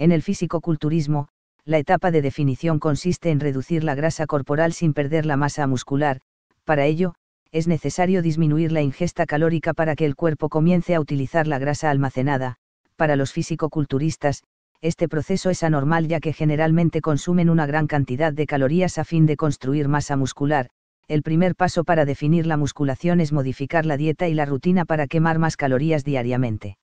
En el físico-culturismo, la etapa de definición consiste en reducir la grasa corporal sin perder la masa muscular, para ello, es necesario disminuir la ingesta calórica para que el cuerpo comience a utilizar la grasa almacenada. Para los físico-culturistas, este proceso es anormal ya que generalmente consumen una gran cantidad de calorías a fin de construir masa muscular. El primer paso para definir la musculación es modificar la dieta y la rutina para quemar más calorías diariamente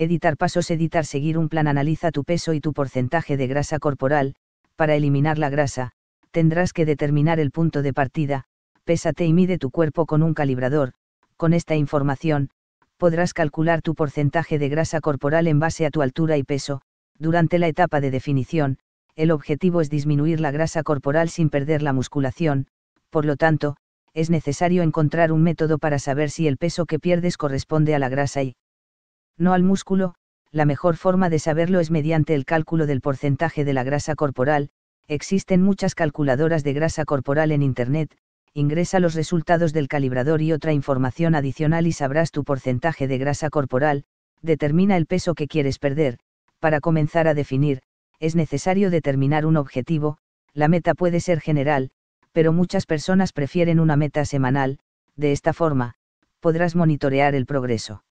editar pasos, editar, seguir un plan, analiza tu peso y tu porcentaje de grasa corporal, para eliminar la grasa, tendrás que determinar el punto de partida, pésate y mide tu cuerpo con un calibrador, con esta información, podrás calcular tu porcentaje de grasa corporal en base a tu altura y peso, durante la etapa de definición, el objetivo es disminuir la grasa corporal sin perder la musculación, por lo tanto, es necesario encontrar un método para saber si el peso que pierdes corresponde a la grasa y, no al músculo, la mejor forma de saberlo es mediante el cálculo del porcentaje de la grasa corporal, existen muchas calculadoras de grasa corporal en Internet, ingresa los resultados del calibrador y otra información adicional y sabrás tu porcentaje de grasa corporal, determina el peso que quieres perder, para comenzar a definir, es necesario determinar un objetivo, la meta puede ser general, pero muchas personas prefieren una meta semanal, de esta forma, podrás monitorear el progreso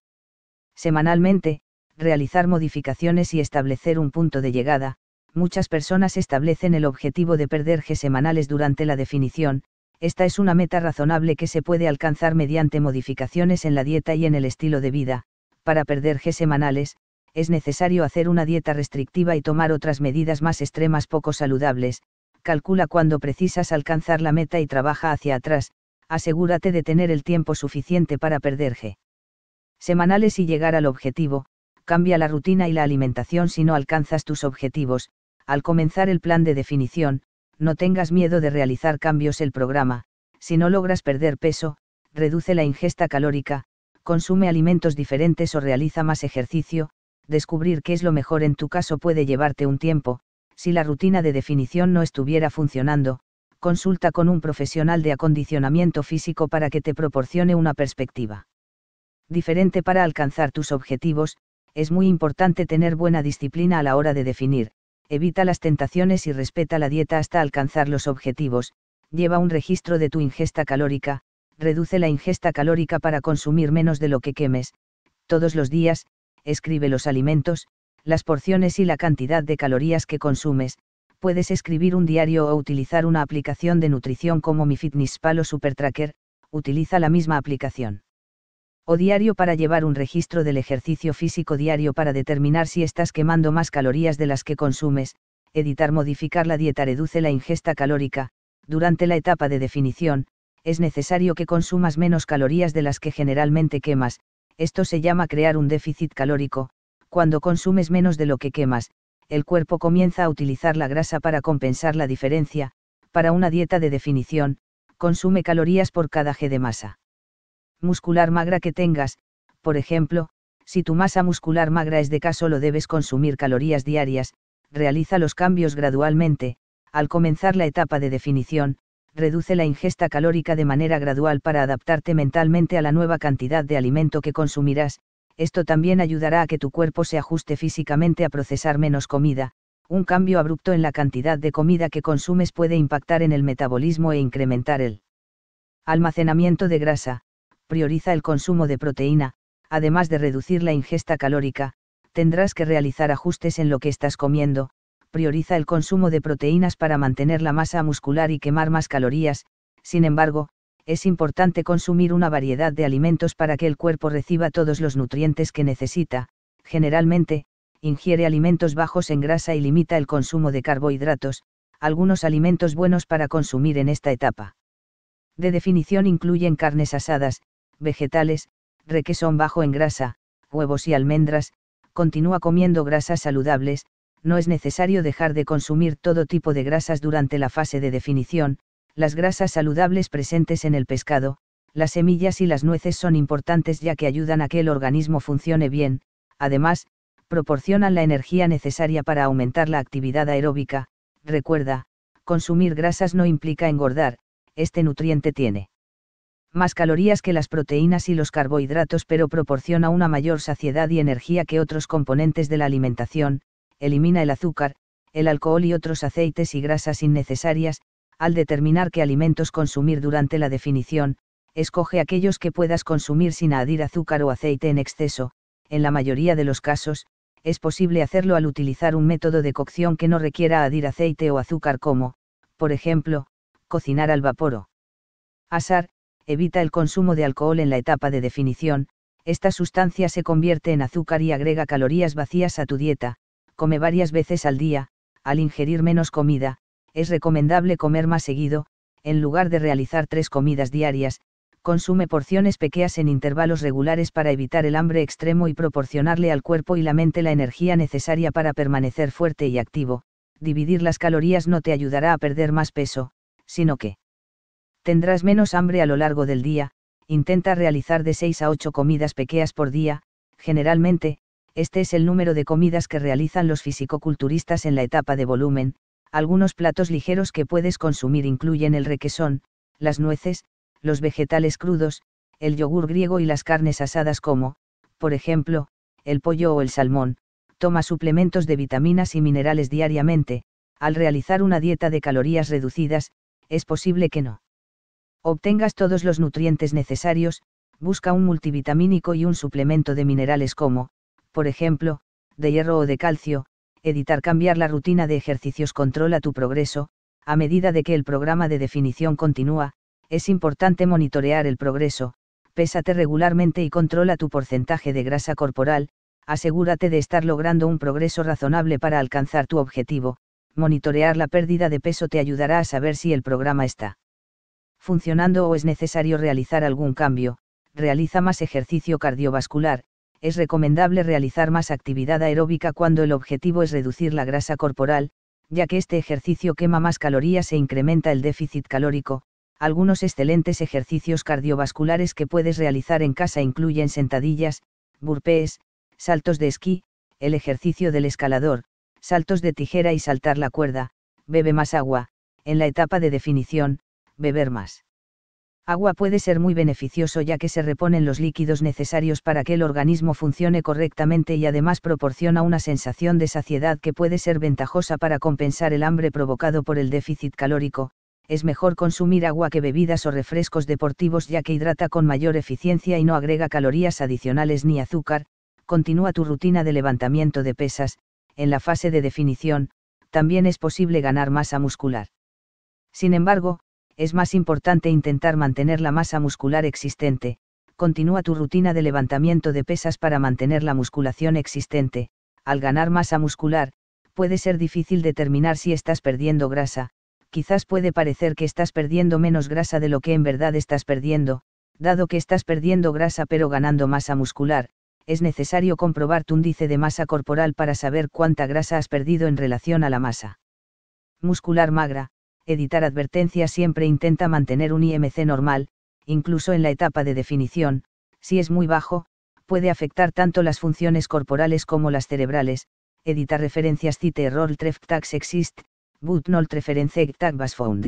semanalmente, realizar modificaciones y establecer un punto de llegada, muchas personas establecen el objetivo de perder G semanales durante la definición, esta es una meta razonable que se puede alcanzar mediante modificaciones en la dieta y en el estilo de vida, para perder G semanales, es necesario hacer una dieta restrictiva y tomar otras medidas más extremas poco saludables, calcula cuando precisas alcanzar la meta y trabaja hacia atrás, asegúrate de tener el tiempo suficiente para perder G semanales y llegar al objetivo, cambia la rutina y la alimentación si no alcanzas tus objetivos, al comenzar el plan de definición, no tengas miedo de realizar cambios el programa, si no logras perder peso, reduce la ingesta calórica, consume alimentos diferentes o realiza más ejercicio, descubrir qué es lo mejor en tu caso puede llevarte un tiempo, si la rutina de definición no estuviera funcionando, consulta con un profesional de acondicionamiento físico para que te proporcione una perspectiva diferente para alcanzar tus objetivos, es muy importante tener buena disciplina a la hora de definir, evita las tentaciones y respeta la dieta hasta alcanzar los objetivos, lleva un registro de tu ingesta calórica, reduce la ingesta calórica para consumir menos de lo que quemes, todos los días, escribe los alimentos, las porciones y la cantidad de calorías que consumes, puedes escribir un diario o utilizar una aplicación de nutrición como MyFitnessPal o SuperTracker, utiliza la misma aplicación o diario para llevar un registro del ejercicio físico diario para determinar si estás quemando más calorías de las que consumes, editar modificar la dieta reduce la ingesta calórica, durante la etapa de definición, es necesario que consumas menos calorías de las que generalmente quemas, esto se llama crear un déficit calórico, cuando consumes menos de lo que quemas, el cuerpo comienza a utilizar la grasa para compensar la diferencia, para una dieta de definición, consume calorías por cada g de masa muscular magra que tengas, por ejemplo, si tu masa muscular magra es de caso lo debes consumir calorías diarias, realiza los cambios gradualmente, al comenzar la etapa de definición, reduce la ingesta calórica de manera gradual para adaptarte mentalmente a la nueva cantidad de alimento que consumirás, esto también ayudará a que tu cuerpo se ajuste físicamente a procesar menos comida, un cambio abrupto en la cantidad de comida que consumes puede impactar en el metabolismo e incrementar el almacenamiento de grasa, prioriza el consumo de proteína, además de reducir la ingesta calórica, tendrás que realizar ajustes en lo que estás comiendo, prioriza el consumo de proteínas para mantener la masa muscular y quemar más calorías, sin embargo, es importante consumir una variedad de alimentos para que el cuerpo reciba todos los nutrientes que necesita, generalmente, ingiere alimentos bajos en grasa y limita el consumo de carbohidratos, algunos alimentos buenos para consumir en esta etapa. De definición incluyen carnes asadas, vegetales, requesón bajo en grasa, huevos y almendras, continúa comiendo grasas saludables, no es necesario dejar de consumir todo tipo de grasas durante la fase de definición, las grasas saludables presentes en el pescado, las semillas y las nueces son importantes ya que ayudan a que el organismo funcione bien, además, proporcionan la energía necesaria para aumentar la actividad aeróbica, recuerda, consumir grasas no implica engordar, este nutriente tiene más calorías que las proteínas y los carbohidratos pero proporciona una mayor saciedad y energía que otros componentes de la alimentación, elimina el azúcar, el alcohol y otros aceites y grasas innecesarias, al determinar qué alimentos consumir durante la definición, escoge aquellos que puedas consumir sin añadir azúcar o aceite en exceso, en la mayoría de los casos, es posible hacerlo al utilizar un método de cocción que no requiera añadir aceite o azúcar como, por ejemplo, cocinar al vapor o asar, evita el consumo de alcohol en la etapa de definición, esta sustancia se convierte en azúcar y agrega calorías vacías a tu dieta, come varias veces al día, al ingerir menos comida, es recomendable comer más seguido, en lugar de realizar tres comidas diarias, consume porciones pequeñas en intervalos regulares para evitar el hambre extremo y proporcionarle al cuerpo y la mente la energía necesaria para permanecer fuerte y activo, dividir las calorías no te ayudará a perder más peso, sino que tendrás menos hambre a lo largo del día, intenta realizar de 6 a 8 comidas pequeñas por día, generalmente, este es el número de comidas que realizan los fisicoculturistas en la etapa de volumen, algunos platos ligeros que puedes consumir incluyen el requesón, las nueces, los vegetales crudos, el yogur griego y las carnes asadas como, por ejemplo, el pollo o el salmón, toma suplementos de vitaminas y minerales diariamente, al realizar una dieta de calorías reducidas, es posible que no obtengas todos los nutrientes necesarios, busca un multivitamínico y un suplemento de minerales como, por ejemplo, de hierro o de calcio, editar cambiar la rutina de ejercicios controla tu progreso, a medida de que el programa de definición continúa, es importante monitorear el progreso, pésate regularmente y controla tu porcentaje de grasa corporal, asegúrate de estar logrando un progreso razonable para alcanzar tu objetivo, monitorear la pérdida de peso te ayudará a saber si el programa está funcionando o es necesario realizar algún cambio, realiza más ejercicio cardiovascular, es recomendable realizar más actividad aeróbica cuando el objetivo es reducir la grasa corporal, ya que este ejercicio quema más calorías e incrementa el déficit calórico. Algunos excelentes ejercicios cardiovasculares que puedes realizar en casa incluyen sentadillas, burpees, saltos de esquí, el ejercicio del escalador, saltos de tijera y saltar la cuerda, bebe más agua. En la etapa de definición, beber más. Agua puede ser muy beneficioso ya que se reponen los líquidos necesarios para que el organismo funcione correctamente y además proporciona una sensación de saciedad que puede ser ventajosa para compensar el hambre provocado por el déficit calórico. Es mejor consumir agua que bebidas o refrescos deportivos ya que hidrata con mayor eficiencia y no agrega calorías adicionales ni azúcar. Continúa tu rutina de levantamiento de pesas. En la fase de definición, también es posible ganar masa muscular. Sin embargo, es más importante intentar mantener la masa muscular existente, continúa tu rutina de levantamiento de pesas para mantener la musculación existente, al ganar masa muscular, puede ser difícil determinar si estás perdiendo grasa, quizás puede parecer que estás perdiendo menos grasa de lo que en verdad estás perdiendo, dado que estás perdiendo grasa pero ganando masa muscular, es necesario comprobar tu índice de masa corporal para saber cuánta grasa has perdido en relación a la masa muscular magra, editar advertencias siempre intenta mantener un IMC normal, incluso en la etapa de definición, si es muy bajo, puede afectar tanto las funciones corporales como las cerebrales, editar referencias cite error tax exist, but not reference tag was found.